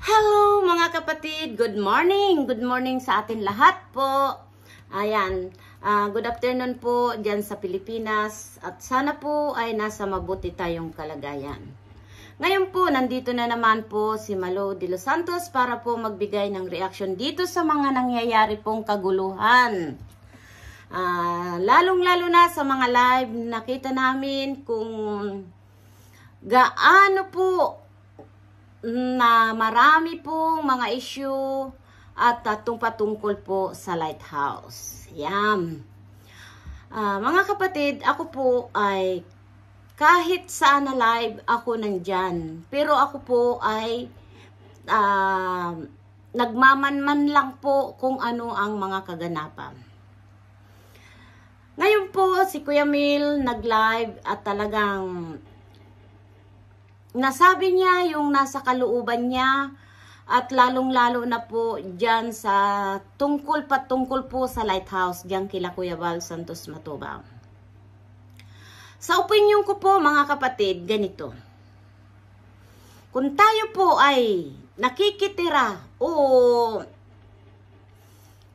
Hello mga kapatid! Good morning! Good morning sa atin lahat po! Ayan, uh, good afternoon po diyan sa Pilipinas at sana po ay nasa mabuti tayong kalagayan. Ngayon po, nandito na naman po si Malo de Los Santos para po magbigay ng reaction dito sa mga nangyayari pong kaguluhan. Uh, Lalong-lalo na sa mga live, nakita namin kung gaano po na marami pong mga issue at tatong patungkol po sa lighthouse. Yan. Uh, mga kapatid, ako po ay kahit saan na live ako nandyan. Pero ako po ay uh, nagmamanman lang po kung ano ang mga kaganapan. Ngayon po si Kuya Mil nag-live at talagang nasabi niya yung nasa kalooban niya at lalong-lalo na po dyan sa tungkol patungkol po sa lighthouse dyan kila Kuya Val Santos Matubang. Sa opinion ko po mga kapatid, ganito. Kung tayo po ay nakikitira o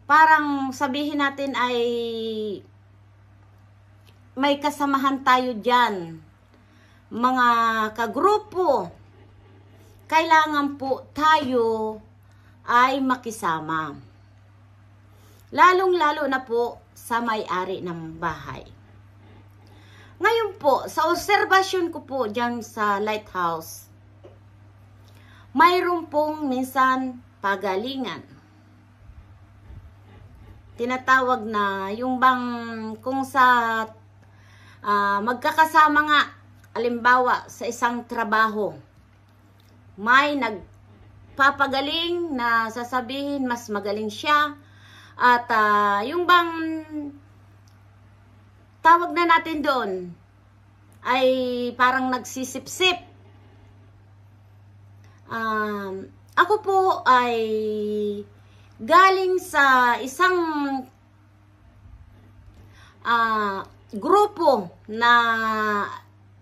parang sabihin natin ay may kasamahan tayo dyan mga kagrupo, kailangan po tayo ay makisama. Lalong-lalo na po sa may-ari ng bahay. Ngayon po, sa observation ko po dyan sa lighthouse, mayroon pong minsan pagalingan. Tinatawag na yung bang kung sa uh, magkakasama nga alimbawa sa isang trabaho, may nagpapagaling na sasabihin mas magaling siya at uh, yung bang tawag na natin doon ay parang nagsisipsip. Um, ako po ay galing sa isang uh, grupo na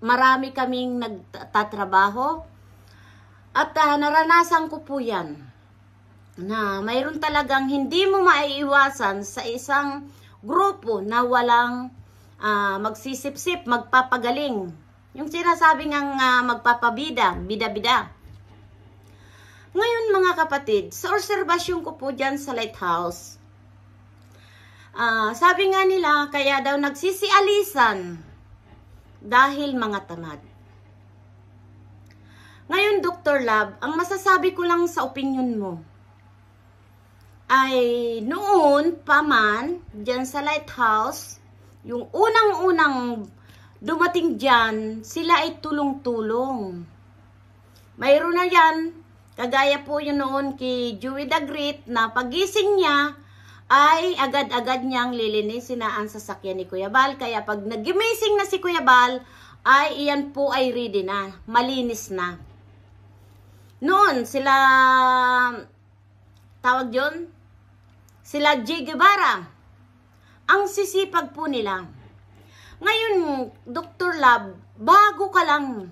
marami kaming nagtatrabaho. At uh, naranasan ko po yan na mayroon talagang hindi mo maiiwasan sa isang grupo na walang uh, magsisipsip, magpapagaling. Yung sinasabi ng uh, ah, magpapabida, bida-bida. Ngayon mga kapatid, sa obserbasyon ko po dyan sa lighthouse, uh, sabi nga nila, kaya daw nagsisialisan dahil mga tamad. Ngayon, Dr. Lab, ang masasabi ko lang sa opinion mo ay noon pa man, dyan sa lighthouse, yung unang-unang dumating dyan, sila ay tulong-tulong. Mayroon na yan, kagaya po yun noon kay Dewey the Great na pagising niya, ay agad-agad niyang lilinisin na ang sasakyan ni Kuya Bal. Kaya pag nagimising na si Kuya Bal, ay iyan po ay ready na. Malinis na. Noon, sila, tawag yon sila J. Guevara. Ang sisipag po nila. Ngayon, Dr. Lab, bago ka lang.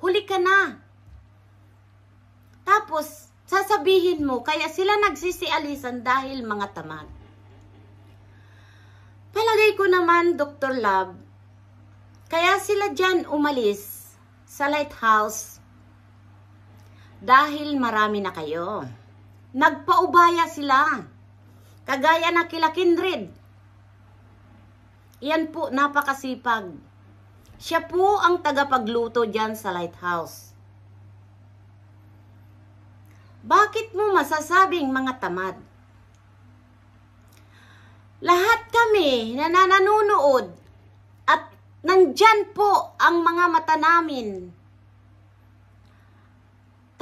Huli ka na. Tapos, Sasabihin mo, kaya sila nagsisialisan dahil mga tamad. Palagay ko naman, Dr. Love, kaya sila dyan umalis sa lighthouse dahil marami na kayo. Nagpaubaya sila. Kagaya na kila Kindred. Yan po, napakasipag. Siya po ang tagapagluto dyan sa lighthouse. Bakit mo masasabing mga tamad? Lahat kami na nanonood at nandyan po ang mga mata namin.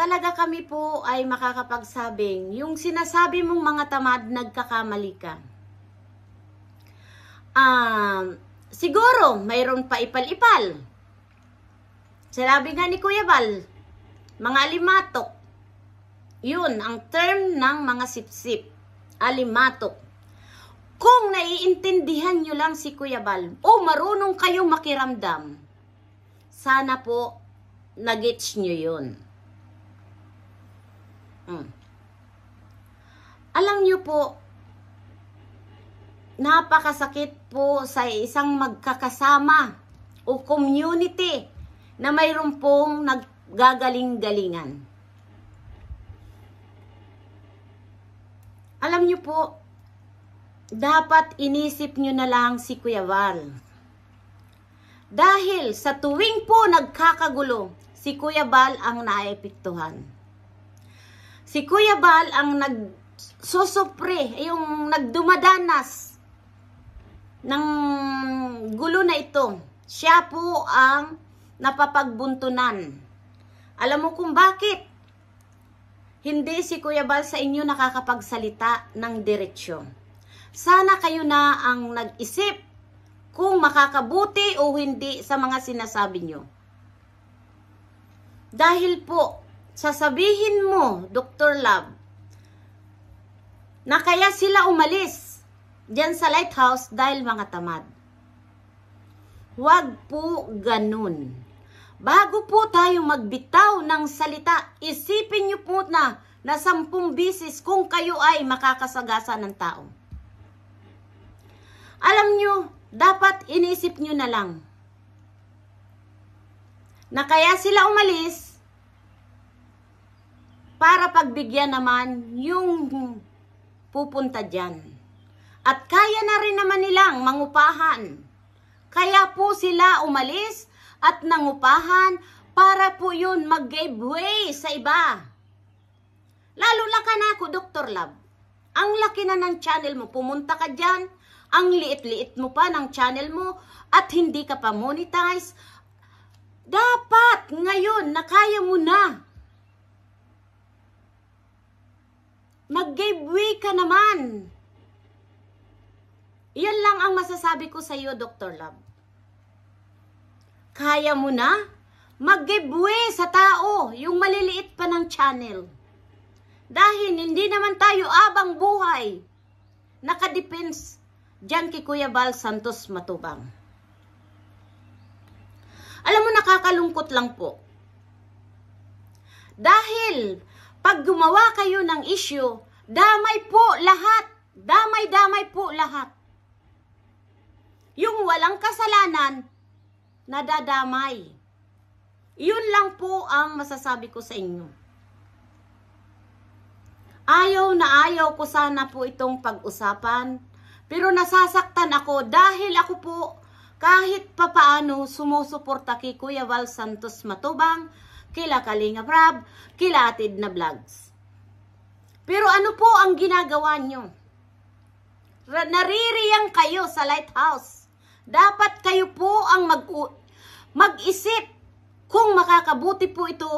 Talaga kami po ay makakapagsabing, yung sinasabi mong mga tamad, nagkakamali ka. Um, siguro, mayroon pa ipal-ipal. Sinabi nga ni Kuya Bal, mga limatok, yun ang term ng mga sipsip. Alimatok. Kung naiintindihan nyo lang si Kuya Bal, o marunong kayong makiramdam, sana po nagets nyo yun. Hmm. Alam nyo po, napakasakit po sa isang magkakasama o community na mayroon pong naggagaling-galingan. Alam nyo po, dapat inisip nyo na lang si Kuya Val. Dahil sa tuwing po nagkakagulo, si Kuya Val ang naepektuhan. Si Kuya Val ang nagsosopre, yung nagdumadanas ng gulo na ito. Siya po ang napapagbuntunan. Alam mo kung bakit? Hindi si Kuya Bal sa inyo nakakapagsalita ng diretsyo. Sana kayo na ang nag-isip kung makakabuti o hindi sa mga sinasabi nyo. Dahil po, sasabihin mo, Dr. Love, na kaya sila umalis dyan sa lighthouse dahil mga tamad. Huwag po ganun. Bago po tayo magbitaw ng salita, isipin niyo po na na sampung bisis kung kayo ay makakasagasa ng tao. Alam niyo, dapat inisip niyo na lang na kaya sila umalis para pagbigyan naman yung pupunta dyan. At kaya na rin naman nilang mangupahan. Kaya po sila umalis at nangupahan para po yun mag-give sa iba. Lalo na na ako, Dr. Love. Ang laki na ng channel mo, pumunta ka dyan. Ang liit-liit mo pa ng channel mo at hindi ka pa monetize. Dapat ngayon na kaya mo na. Mag-give ka naman. Iyan lang ang masasabi ko sa iyo, Dr. Love kaya mo na, mag-giveaway sa tao yung maliliit pa ng channel. Dahil hindi naman tayo abang buhay. Nakadepense dyan kay Kuya Bal Santos Matubang. Alam mo, nakakalungkot lang po. Dahil pag gumawa kayo ng issue, damay po lahat. Damay-damay po lahat. Yung walang kasalanan, nadadamay. Iyon lang po ang masasabi ko sa inyo. Ayaw na ayaw ko sana po itong pag-usapan, pero nasasaktan ako dahil ako po kahit papaano sumusuporta kay Kuya Val Santos Matubang, kila Kalinga Brab, kila Atid na Vlogs. Pero ano po ang ginagawa nyo? naririyang kayo sa lighthouse. Dapat kayo po ang mag mag-isip kung makakabuti po ito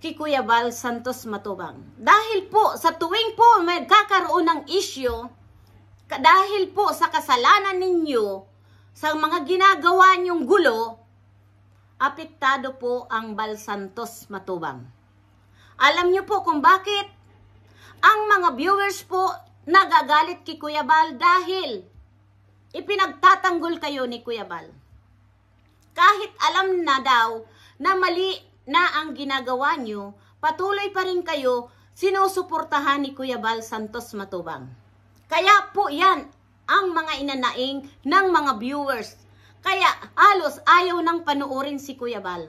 kay Kuya Val Santos Matubang. Dahil po sa tuwing po may kakaroon ng isyo, dahil po sa kasalanan ninyo, sa mga ginagawa niyong gulo, apektado po ang Val Santos Matubang. Alam niyo po kung bakit? Ang mga viewers po nagagalit kay Kuya Bal dahil ipinagtatanggol kayo ni Kuya Bal. Kahit alam na daw na mali na ang ginagawa nyo, patuloy pa rin kayo sinusuportahan ni Kuya Bal Santos Matubang. Kaya po yan ang mga inanaing ng mga viewers. Kaya alos ayaw nang panuorin si Kuya Bal.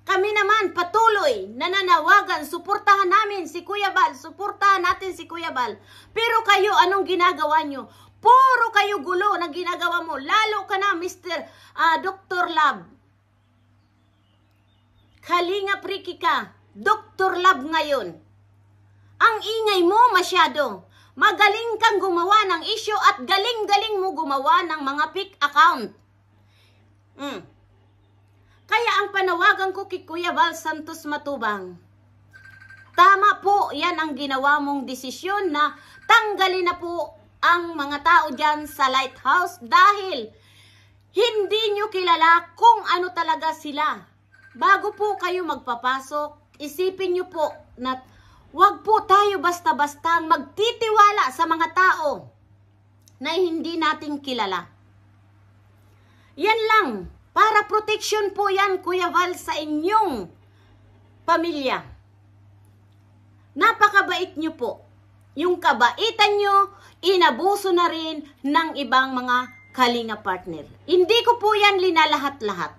Kami naman patuloy nananawagan, suportahan namin si Kuya Bal, suportahan natin si Kuya Bal. Pero kayo, anong ginagawa nyo? Puro kayo gulo na ginagawa mo. Lalo ka na, Mr. Uh, Dr. Love. Kalinga priki ka. Dr. Love ngayon. Ang ingay mo masyado. Magaling kang gumawa ng issue at galing-galing mo gumawa ng mga pick account. Mm. Kaya ang panawagan ko kay Kuya Val Santos Matubang, tama po yan ang ginawa mong desisyon na tanggalin na po ang mga tao dyan sa lighthouse dahil hindi nyo kilala kung ano talaga sila. Bago po kayo magpapasok, isipin nyo po na wag po tayo basta-basta magtitiwala sa mga tao na hindi natin kilala. Yan lang, para protection po yan, Kuya Val, sa inyong pamilya. Napakabait nyo po yung kabaitan nyo, inabuso na rin ng ibang mga kalinga partner. Hindi ko po yan linalahat-lahat.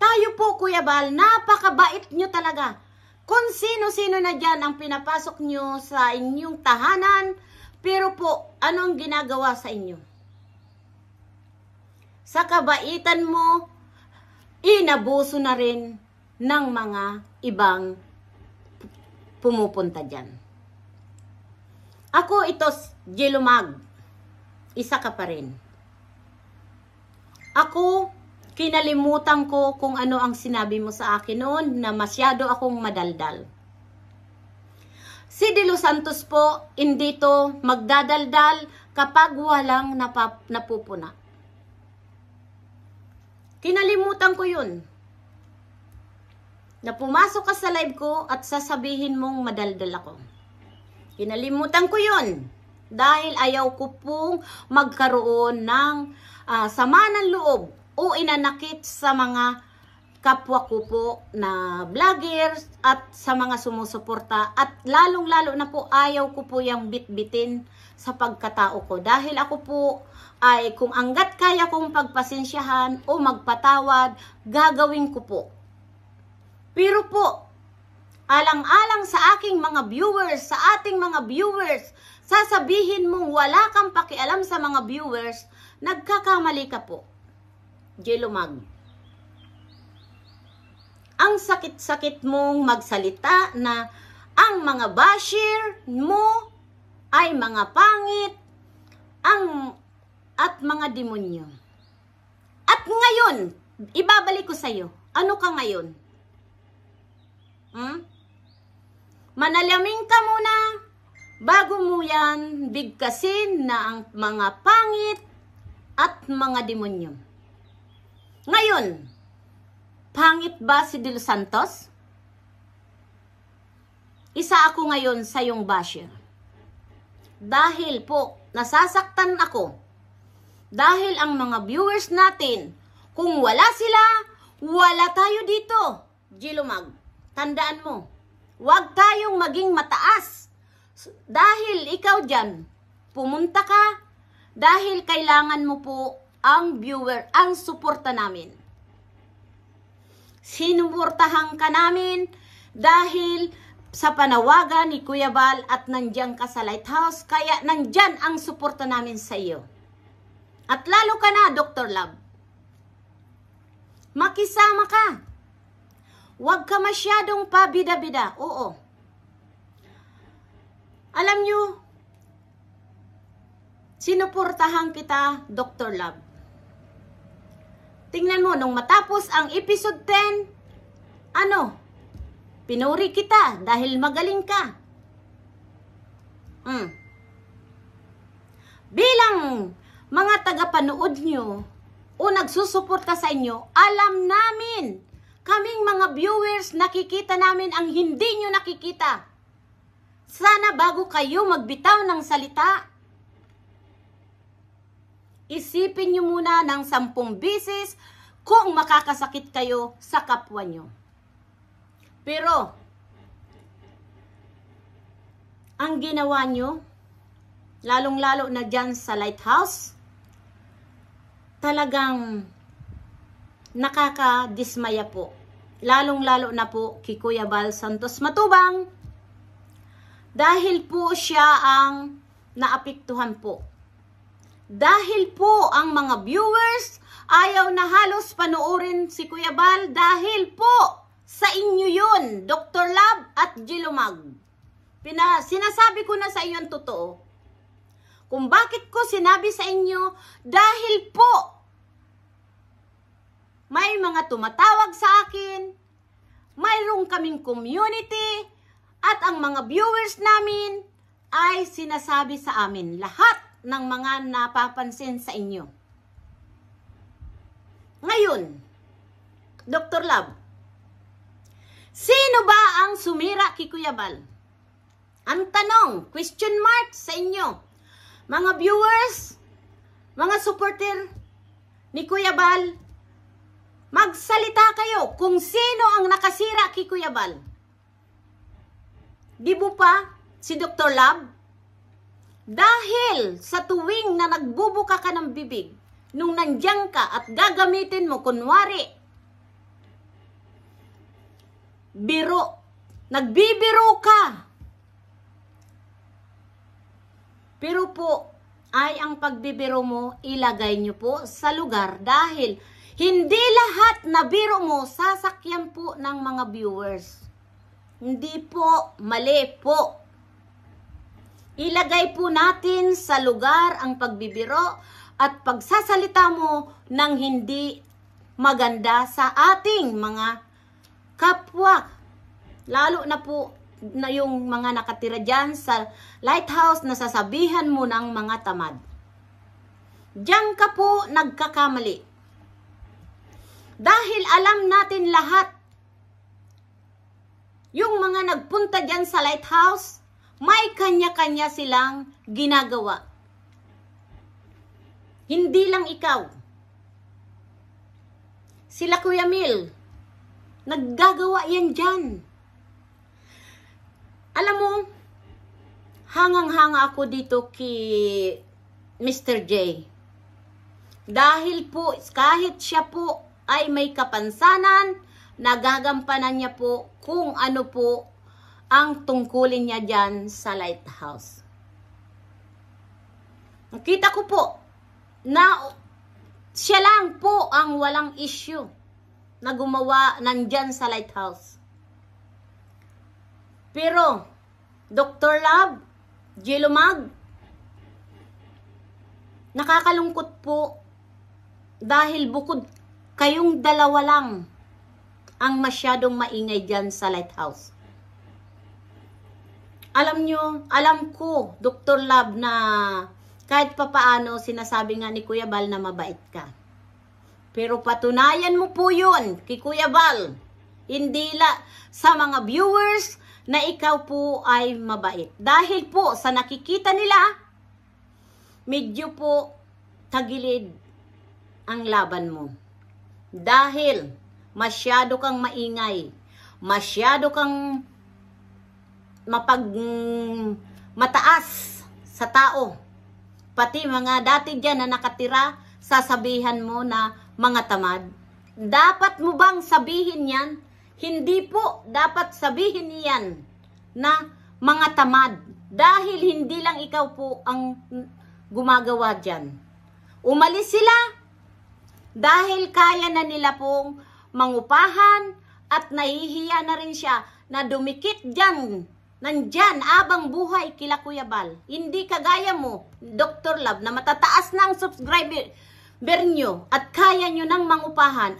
Tayo po, Kuya Bal, napakabait nyo talaga. Kung sino-sino na dyan ang pinapasok nyo sa inyong tahanan, pero po, ano ang ginagawa sa inyo? Sa kabaitan mo, inabuso na rin ng mga ibang pumupunta dyan. Ako ito, Jelumag. Isa ka pa rin. Ako, kinalimutan ko kung ano ang sinabi mo sa akin noon na masyado akong madaldal. Si De Los Santos po, hindi to magdadaldal kapag walang napap napupuna. Kinalimutan ko yun. Na pumasok ka sa live ko at sasabihin mong madaldal ako. Kinalimutan ko yun. Dahil ayaw ko pong magkaroon ng uh, sama ng loob o inanakit sa mga kapwa ko po na vloggers at sa mga sumusuporta at lalong-lalo na po ayaw ko po yung bitbitin sa pagkatao ko dahil ako po ay kung anggat kaya kong pagpasensyahan o magpatawad gagawin ko po pero po alang-alang sa aking mga viewers, sa ating mga viewers, sasabihin mong wala kang pakialam sa mga viewers, nagkakamali ka po. Jelomag. Ang sakit-sakit mong magsalita na ang mga basher mo ay mga pangit ang at mga demonyo. At ngayon, ibabalik ko sa iyo. Ano ka ngayon? Hmm? Manalaming ka muna bago mo yan bigkasin na ang mga pangit at mga demonyo. Ngayon, pangit ba si De Santos? Isa ako ngayon sa iyong basher. Dahil po, nasasaktan ako. Dahil ang mga viewers natin, kung wala sila, wala tayo dito. Gilumag, tandaan mo. Huwag tayong maging mataas. Dahil ikaw dyan, pumunta ka dahil kailangan mo po ang viewer, ang suporta namin. Sinuportahan ka namin dahil sa panawagan ni Kuya Bal at nandiyan ka sa Lighthouse, kaya nandiyan ang suporta namin sa iyo. At lalo ka na, Dr. Love. Makisama ka. Huwag ka masyadong pabida-bida. Oo. Alam nyo, sinuportahan kita, Dr. Love. Tingnan mo, nung matapos ang episode 10, ano, pinuri kita dahil magaling ka. Mm. Bilang mga tagapanood nyo o nagsusuporta sa inyo, alam namin Kaming mga viewers, nakikita namin ang hindi nyo nakikita. Sana bago kayo magbitaw ng salita, isipin nyo muna ng sampung bisis kung makakasakit kayo sa kapwa nyo. Pero, ang ginawa nyo, lalong-lalo na dyan sa lighthouse, talagang nakakadismaya po. Lalong-lalo na po kay Kuya Bal Santos Matubang dahil po siya ang naapektuhan po. Dahil po ang mga viewers ayaw na halos panoorin si Kuya Bal dahil po sa inyo yun, Dr. Lab at Gilumag. Pina, sinasabi ko na sa inyo ang totoo. Kung bakit ko sinabi sa inyo, dahil po may mga tumatawag sa akin, mayroong kaming community, at ang mga viewers namin ay sinasabi sa amin lahat ng mga napapansin sa inyo. Ngayon, Dr. Love, sino ba ang sumira kay Kuya Bal? Ang tanong, question mark sa inyo. Mga viewers, mga supporter ni Kuya Bal, Magsalita kayo kung sino ang nakasira kay Kuya Bal. Di ba pa si Dr. Lab? Dahil sa tuwing na nagbubuka ka ng bibig, nung nandiyan ka at gagamitin mo, kunwari, biro, nagbibiro ka. Pero po, ay ang pagbibiro mo, ilagay nyo po sa lugar dahil hindi lahat na biro mo sasakyan po ng mga viewers. Hindi po, mali po. Ilagay po natin sa lugar ang pagbibiro at pagsasalita mo ng hindi maganda sa ating mga kapwa. Lalo na po na yung mga nakatira dyan sa lighthouse na sasabihan mo ng mga tamad. Diyan ka po nagkakamali. Dahil alam natin lahat, yung mga nagpunta dyan sa lighthouse, may kanya-kanya silang ginagawa. Hindi lang ikaw. Sila Kuya Mil, naggagawa yan dyan. Alam mo, hangang-hanga ako dito kay Mr. J. Dahil po, kahit siya po ay may kapansanan, nagagampanan niya po kung ano po ang tungkulin niya dyan sa lighthouse. Nakita ko po na siya lang po ang walang issue na gumawa nandyan sa lighthouse. Pero, Dr. Love, Jelomag, nakakalungkot po dahil bukod Kayong dalawa lang ang masyadong maingay dyan sa lighthouse. Alam nyo, alam ko, Dr. Lab, na kahit papaano, sinasabi nga ni Kuya Bal na mabait ka. Pero patunayan mo po yun kay Kuya Bal. Hindi la sa mga viewers na ikaw po ay mabait. Dahil po sa nakikita nila, medyo po tagilid ang laban mo. Dahil masyado kang maingay, masyado kang mapag mataas sa tao. Pati mga dati dyan na nakatira, sasabihan mo na mga tamad. Dapat mo bang sabihin yan? Hindi po dapat sabihin yan na mga tamad. Dahil hindi lang ikaw po ang gumagawa diyan. Umalis sila, dahil kaya na nila pong mangupahan at nahihiya na rin siya na dumikit dyan. Nandyan, abang buhay kila Kuya Bal. Hindi kagaya mo, Dr. Love, na matataas na ang subscriber nyo at kaya nyo nang mangupahan.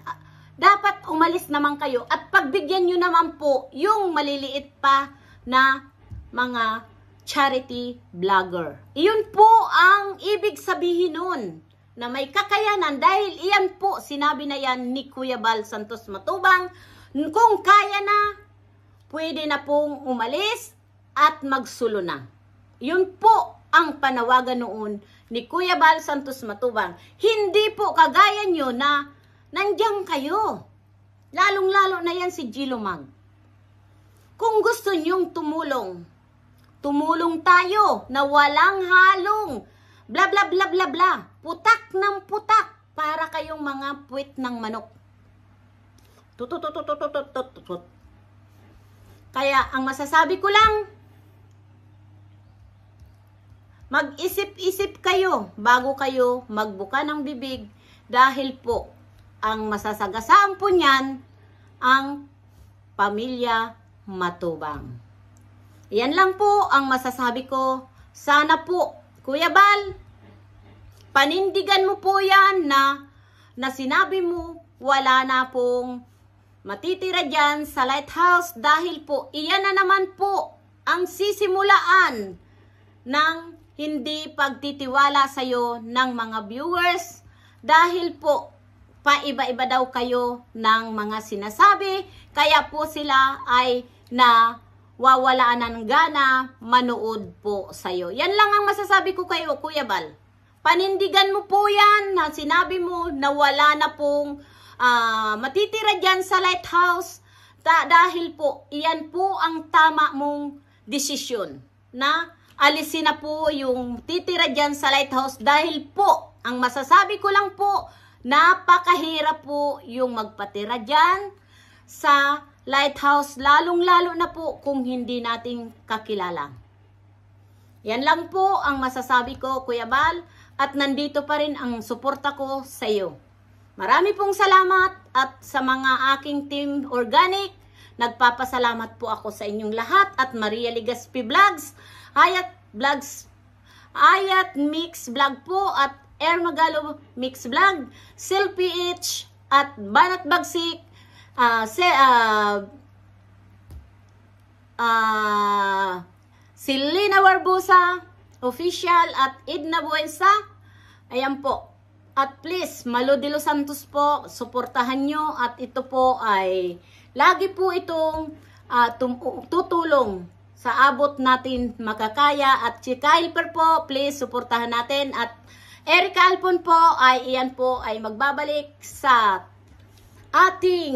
Dapat umalis naman kayo at pagbigyan nyo naman po yung maliliit pa na mga charity vlogger. Iyon po ang ibig sabihin nun na may kakayanan dahil iyan po sinabi na yan ni Kuya Bal Santos Matubang kung kaya na pwede na pong umalis at magsulo na. Yun po ang panawagan noon ni Kuya Bal Santos Matubang. Hindi po kagaya nyo na nandiyan kayo. Lalong-lalo na yan si Gilo Kung gusto nyong tumulong, tumulong tayo na walang halong bla bla bla bla bla putak ng putak para kayong mga puwit ng manok. Tututututututututut. Kaya ang masasabi ko lang, mag-isip-isip kayo bago kayo magbuka ng bibig dahil po ang masasagasaan po niyan ang pamilya matubang. Yan lang po ang masasabi ko. Sana po, Kuya Bal, panindigan mo po yan na, na sinabi mo wala na pong matitira dyan sa lighthouse dahil po iyan na naman po ang sisimulaan ng hindi pagtitiwala sa iyo ng mga viewers dahil po paiba-iba daw kayo ng mga sinasabi kaya po sila ay na wawalaan ng gana manood po sa iyo. Yan lang ang masasabi ko kayo, Kuya Bal. Panindigan mo po yan na sinabi mo na wala na pong uh, matitira dyan sa lighthouse ta dahil po iyan po ang tama mong desisyon na alisin na po yung titira dyan sa lighthouse dahil po ang masasabi ko lang po napakahirap po yung magpatira dyan sa lighthouse lalong lalo na po kung hindi natin kakilala. Yan lang po ang masasabi ko, Kuya Bal, at nandito pa rin ang suporta ko sa iyo. Marami pong salamat at sa mga aking team organic, nagpapasalamat po ako sa inyong lahat at Maria Ligaspi Vlogs, Hayat Vlogs, Ayat Mix Vlog po at Ermagalo Mix Vlog, Selfie H at Banat Bagsik, uh, se, uh, uh, si Lina Warbusa, official at Edna Buensa. Ayan po. At please, Malo de los Santos po, suportahan nyo at ito po ay lagi po itong uh, tutulong sa abot natin makakaya at si Kyle po, please suportahan natin at Erica Alpon po ay iyan po ay magbabalik sa ating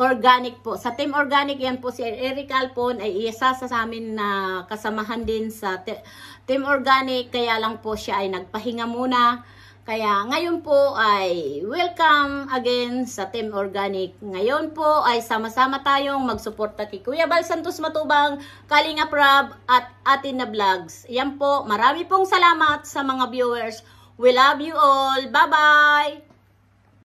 organic po. Sa Team Organic yan po si Eric Alpon ay isa sa amin na kasamahan din sa te Team Organic kaya lang po siya ay nagpahinga muna. Kaya ngayon po ay welcome again sa Team Organic. Ngayon po ay sama-sama tayong magsuporta kay Kuya Bal Santos Matubang, Kalinga Prab at Atin na Vlogs. Yan po, marami pong salamat sa mga viewers. We love you all. Bye-bye!